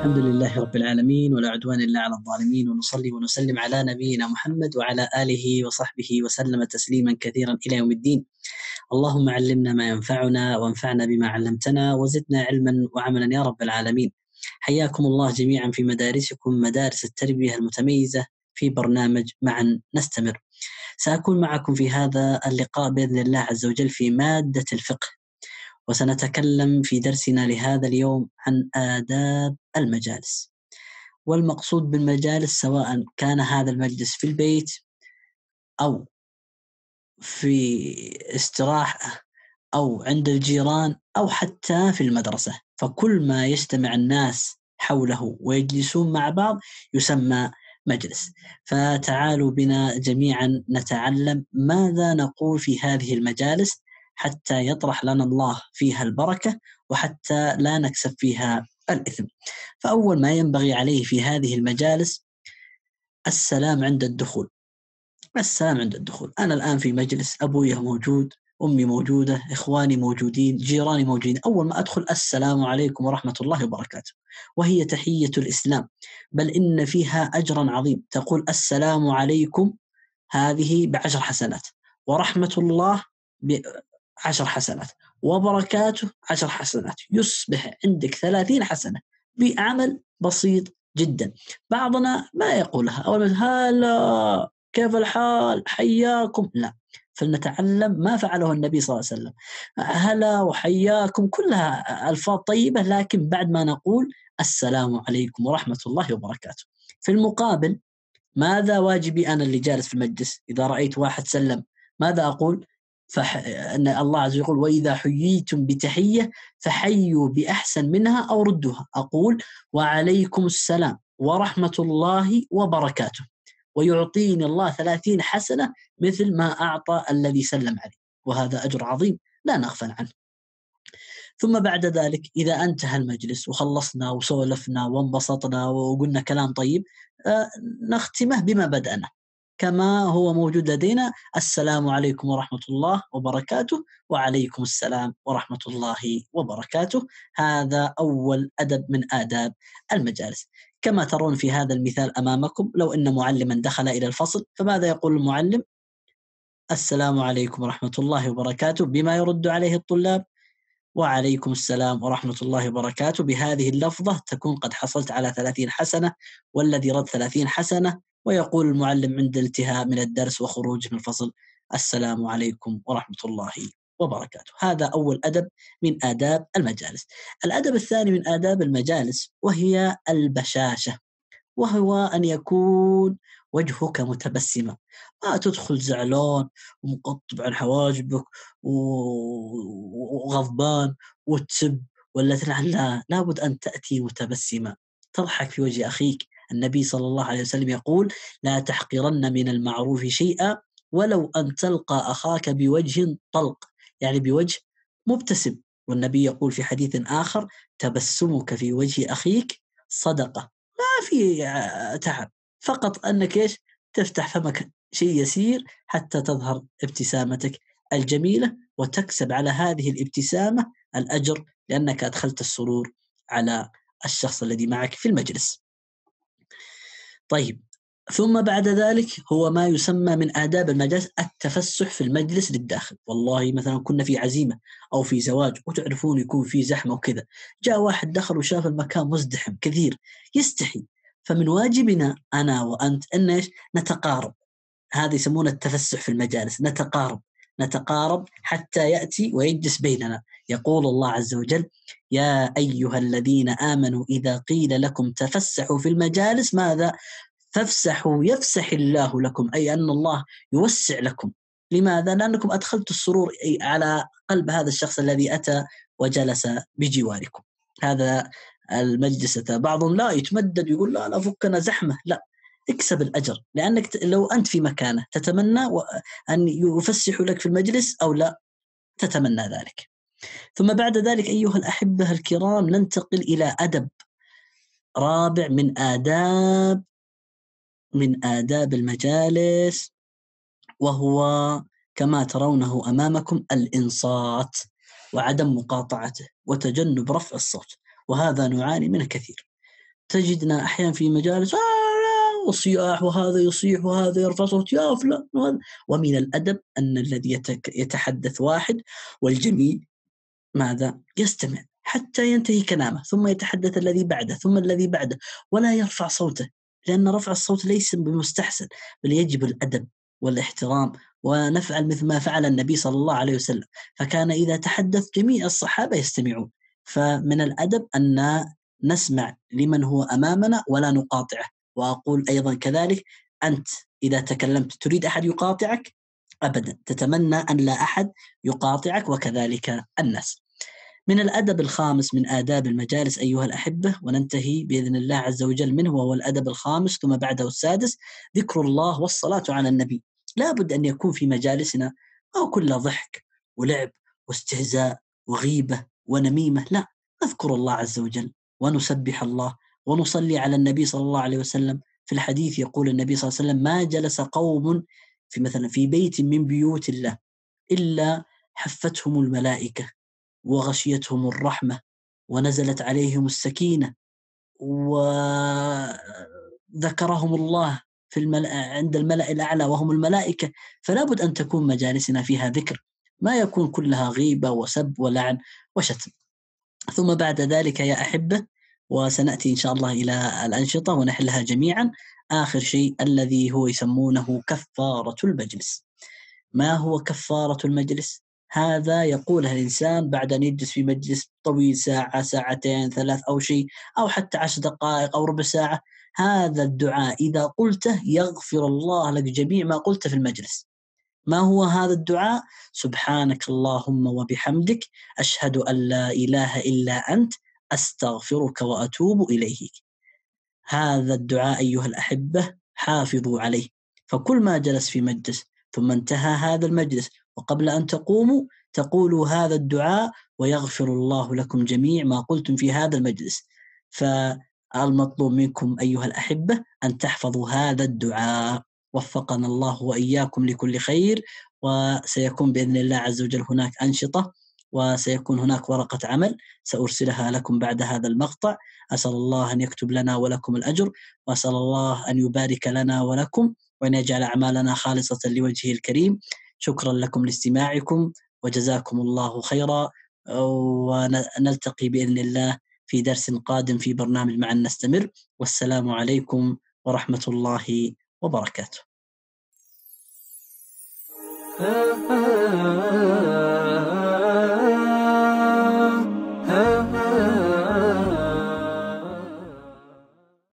الحمد لله رب العالمين ولا عدوان الا على الظالمين ونصلي ونسلم على نبينا محمد وعلى اله وصحبه وسلم تسليما كثيرا الى يوم الدين. اللهم علمنا ما ينفعنا وانفعنا بما علمتنا وزدنا علما وعملا يا رب العالمين. حياكم الله جميعا في مدارسكم مدارس التربيه المتميزه في برنامج معا نستمر. سأكون معكم في هذا اللقاء بإذن الله عز وجل في مادة الفقه وسنتكلم في درسنا لهذا اليوم عن آداب المجالس والمقصود بالمجالس سواء كان هذا المجلس في البيت أو في استراحة أو عند الجيران أو حتى في المدرسة فكل ما يجتمع الناس حوله ويجلسون مع بعض يسمى مجلس فتعالوا بنا جميعا نتعلم ماذا نقول في هذه المجالس حتى يطرح لنا الله فيها البركه وحتى لا نكسب فيها الاثم. فاول ما ينبغي عليه في هذه المجالس السلام عند الدخول. السلام عند الدخول، انا الان في مجلس ابويا موجود امي موجوده اخواني موجودين جيراني موجودين اول ما ادخل السلام عليكم ورحمه الله وبركاته وهي تحيه الاسلام بل ان فيها اجرا عظيم تقول السلام عليكم هذه بعشر حسنات ورحمه الله بعشر حسنات وبركاته عشر حسنات يصبح عندك ثلاثين حسنة بعمل بسيط جدا بعضنا ما يقولها أول ما هلا كيف الحال حياكم لا فلنتعلم ما فعله النبي صلى الله عليه وسلم هلا وحياكم كلها ألفاظ طيبة لكن بعد ما نقول السلام عليكم ورحمة الله وبركاته في المقابل ماذا واجبي أنا اللي جالس في المجلس إذا رأيت واحد سلم ماذا أقول فح... أن الله عز وجل يقول وإذا حييتم بتحية فحيوا بأحسن منها أو ردوها أقول وعليكم السلام ورحمة الله وبركاته ويعطيني الله ثلاثين حسنة مثل ما أعطى الذي سلم عليه وهذا أجر عظيم لا نغفل عنه ثم بعد ذلك إذا انتهى المجلس وخلصنا وسولفنا وانبسطنا وقلنا كلام طيب آه، نختمه بما بدأنا كما هو موجود لدينا السلام عليكم ورحمة الله وبركاته وعليكم السلام ورحمة الله وبركاته هذا أول أدب من آداب المجالس كما ترون في هذا المثال أمامكم لو أن معلما دخل إلى الفصل فماذا يقول المعلم السلام عليكم ورحمة الله وبركاته بما يرد عليه الطلاب وعليكم السلام ورحمة الله وبركاته بهذه اللفظة تكون قد حصلت على ثلاثين حسنة والذي رد ثلاثين حسنة ويقول المعلم عند الانتهاء من الدرس وخروجه من الفصل السلام عليكم ورحمه الله وبركاته هذا أول أدب من آداب المجالس الأدب الثاني من آداب المجالس وهي البشاشة وهو أن يكون وجهك متبسما ما تدخل زعلان ومقطب عن حواجبك وغضبان وتسب ولا تلعن لا لابد أن تأتي متبسما تضحك في وجه أخيك النبي صلى الله عليه وسلم يقول لا تحقرن من المعروف شيئا ولو أن تلقى أخاك بوجه طلق يعني بوجه مبتسم والنبي يقول في حديث آخر تبسمك في وجه أخيك صدقة ما في تعب فقط أنك إيش تفتح فمك شيء يسير حتى تظهر ابتسامتك الجميلة وتكسب على هذه الابتسامة الأجر لأنك أدخلت السرور على الشخص الذي معك في المجلس طيب ثم بعد ذلك هو ما يسمى من آداب المجالس التفسح في المجلس للداخل والله مثلا كنا في عزيمة أو في زواج وتعرفون يكون في زحمة وكذا جاء واحد دخل وشاف المكان مزدحم كثير يستحي فمن واجبنا أنا وأنت أن نتقارب هذا يسمونه التفسح في المجالس نتقارب نتقارب حتى ياتي ويجلس بيننا يقول الله عز وجل يا ايها الذين امنوا اذا قيل لكم تفسحوا في المجالس ماذا فافسحوا يفسح الله لكم اي ان الله يوسع لكم لماذا لانكم ادخلتوا السرور على قلب هذا الشخص الذي اتى وجلس بجواركم هذا المجلس بعضهم لا يتمدد يقول لا لا فكنا زحمه لا اكسب الاجر لانك لو انت في مكانه تتمنى ان يفسحوا لك في المجلس او لا تتمنى ذلك. ثم بعد ذلك ايها الاحبه الكرام ننتقل الى ادب رابع من آداب من آداب المجالس وهو كما ترونه أمامكم الإنصات وعدم مقاطعته وتجنب رفع الصوت وهذا نعاني منه كثير تجدنا أحيانا في مجالس آه وصياح وهذا يصيح وهذا يرفع صوت يا فلان وهذا ومن الأدب أن الذي يتحدث واحد والجميع ماذا يستمع حتى ينتهي كلامه ثم يتحدث الذي بعده ثم الذي بعده ولا يرفع صوته لأن رفع الصوت ليس بمستحسن بل يجب الأدب والاحترام ونفعل مثل ما فعل النبي صلى الله عليه وسلم فكان إذا تحدث جميع الصحابة يستمعون فمن الأدب أن نسمع لمن هو أمامنا ولا نقاطعه واقول ايضا كذلك انت اذا تكلمت تريد احد يقاطعك ابدا تتمنى ان لا احد يقاطعك وكذلك الناس. من الادب الخامس من اداب المجالس ايها الاحبه وننتهي باذن الله عز وجل منه وهو الادب الخامس ثم بعده السادس ذكر الله والصلاه على النبي. لابد ان يكون في مجالسنا او كل ضحك ولعب واستهزاء وغيبه ونميمه، لا نذكر الله عز وجل ونسبح الله ونصلي على النبي صلى الله عليه وسلم في الحديث يقول النبي صلى الله عليه وسلم ما جلس قوم في مثلا في بيت من بيوت الله إلا حفتهم الملائكة وغشيتهم الرحمة ونزلت عليهم السكينة وذكرهم الله في الملأ عند الملأ الأعلى وهم الملائكة فلا بد أن تكون مجالسنا فيها ذكر ما يكون كلها غيبة وسب ولعن وشتم ثم بعد ذلك يا أحبة وسناتي ان شاء الله الى الانشطه ونحلها جميعا اخر شيء الذي هو يسمونه كفاره المجلس ما هو كفاره المجلس هذا يقولها الانسان بعد ان يجلس في مجلس طويل ساعه ساعتين ثلاث او شيء او حتى عشر دقائق او ربع ساعه هذا الدعاء اذا قلته يغفر الله لك جميع ما قلته في المجلس ما هو هذا الدعاء سبحانك اللهم وبحمدك اشهد ان لا اله الا انت أستغفرك وأتوب إليك هذا الدعاء أيها الأحبة حافظوا عليه فكل ما جلس في مجلس ثم انتهى هذا المجلس وقبل أن تقوموا تقولوا هذا الدعاء ويغفر الله لكم جميع ما قلتم في هذا المجلس فالمطلوب منكم أيها الأحبة أن تحفظوا هذا الدعاء وفقنا الله وإياكم لكل خير وسيكون بإذن الله عز وجل هناك أنشطة وسيكون هناك ورقة عمل سأرسلها لكم بعد هذا المقطع أسأل الله أن يكتب لنا ولكم الأجر وأسأل الله أن يبارك لنا ولكم وأن يجعل أعمالنا خالصة لوجهه الكريم شكرا لكم لاستماعكم وجزاكم الله خيرا ونلتقي بإذن الله في درس قادم في برنامج معا نستمر والسلام عليكم ورحمة الله وبركاته آه آه آه آه